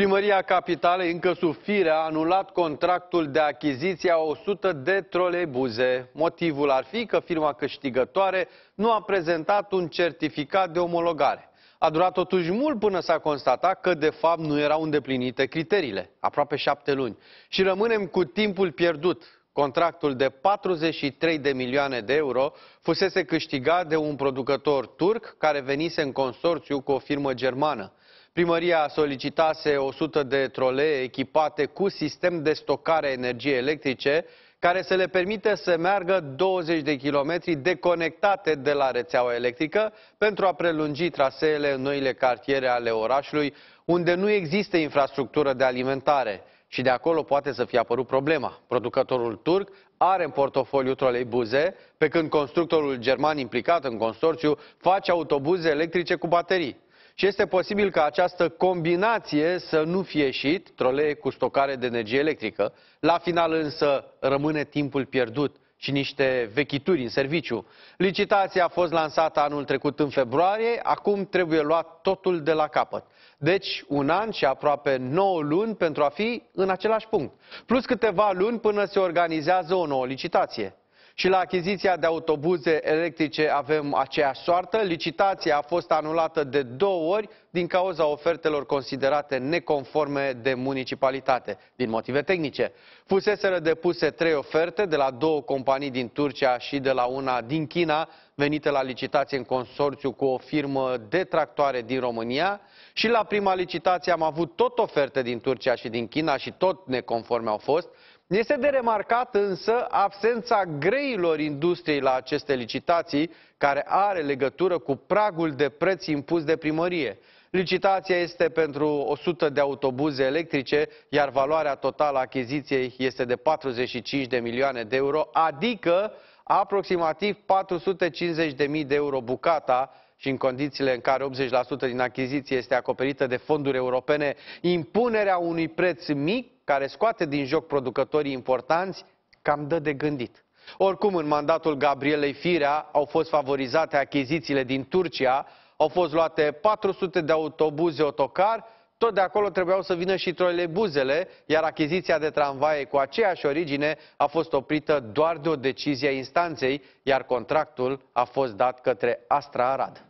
Primăria Capitalei, încă sub fire, a anulat contractul de achiziție a 100 de troleibuze. Motivul ar fi că firma câștigătoare nu a prezentat un certificat de omologare. A durat totuși mult până s-a constatat că de fapt nu erau îndeplinite criteriile, aproape șapte luni. Și rămânem cu timpul pierdut. Contractul de 43 de milioane de euro fusese câștigat de un producător turc care venise în consorțiu cu o firmă germană. Primăria solicitase 100 de trolee echipate cu sistem de stocare energie electrice, care să le permită să meargă 20 de kilometri deconectate de la rețeaua electrică pentru a prelungi traseele în noile cartiere ale orașului, unde nu există infrastructură de alimentare. Și de acolo poate să fie apărut problema. Producătorul turc are în portofoliu trolei buze, pe când constructorul german implicat în consorțiu face autobuze electrice cu baterii. Și este posibil ca această combinație să nu fie ieșit, trolee cu stocare de energie electrică. La final însă rămâne timpul pierdut și niște vechituri în serviciu. Licitația a fost lansată anul trecut în februarie, acum trebuie luat totul de la capăt. Deci un an și aproape 9 luni pentru a fi în același punct. Plus câteva luni până se organizează o nouă licitație. Și la achiziția de autobuze electrice avem aceeași soartă. Licitația a fost anulată de două ori din cauza ofertelor considerate neconforme de municipalitate, din motive tehnice. Fuseseră depuse trei oferte de la două companii din Turcia și de la una din China, venite la licitație în consorțiu cu o firmă de tractoare din România și la prima licitație am avut tot oferte din Turcia și din China și tot neconforme au fost, este de remarcat însă absența greilor industriei la aceste licitații, care are legătură cu pragul de preț impus de primărie. Licitația este pentru 100 de autobuze electrice, iar valoarea totală a achiziției este de 45 de milioane de euro, adică aproximativ 450.000 de euro bucata, și în condițiile în care 80% din achiziție este acoperită de fonduri europene, impunerea unui preț mic care scoate din joc producătorii importanți cam dă de gândit. Oricum, în mandatul Gabrielei Firea au fost favorizate achizițiile din Turcia, au fost luate 400 de autobuze otocar tot de acolo trebuiau să vină și buzele, iar achiziția de tramvaie cu aceeași origine a fost oprită doar de o decizie a instanței, iar contractul a fost dat către Astra Arad.